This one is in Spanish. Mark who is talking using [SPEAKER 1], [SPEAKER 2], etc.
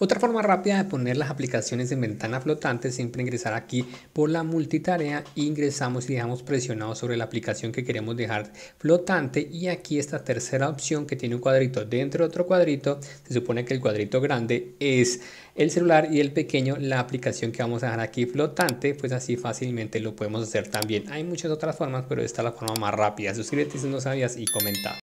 [SPEAKER 1] Otra forma rápida de poner las aplicaciones en ventana flotante es siempre ingresar aquí por la multitarea, ingresamos y dejamos presionado sobre la aplicación que queremos dejar flotante y aquí esta tercera opción que tiene un cuadrito dentro de otro cuadrito, se supone que el cuadrito grande es el celular y el pequeño la aplicación que vamos a dejar aquí flotante, pues así fácilmente lo podemos hacer también. Hay muchas otras formas, pero esta es la forma más rápida. Suscríbete si no sabías y comenta.